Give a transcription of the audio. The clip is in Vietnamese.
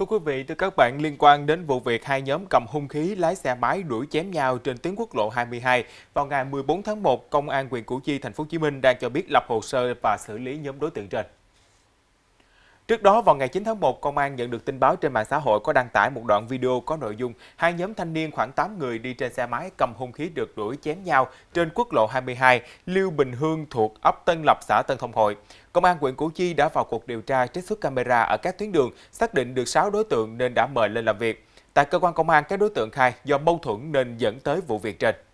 Thưa quý vị, thưa các bạn, liên quan đến vụ việc hai nhóm cầm hung khí lái xe máy đuổi chém nhau trên tuyến quốc lộ 22, vào ngày 14 tháng 1, Công an huyện Củ Chi, thành phố Hồ Chí Minh đang cho biết lập hồ sơ và xử lý nhóm đối tượng trên. Trước đó, vào ngày 9 tháng 1, công an nhận được tin báo trên mạng xã hội có đăng tải một đoạn video có nội dung hai nhóm thanh niên khoảng 8 người đi trên xe máy cầm hung khí được đuổi chém nhau trên quốc lộ 22 Lưu Bình Hương thuộc ấp Tân Lập, xã Tân Thông Hội. Công an huyện Củ Chi đã vào cuộc điều tra trích xuất camera ở các tuyến đường, xác định được 6 đối tượng nên đã mời lên làm việc. Tại cơ quan công an, các đối tượng khai do mâu thuẫn nên dẫn tới vụ việc trên.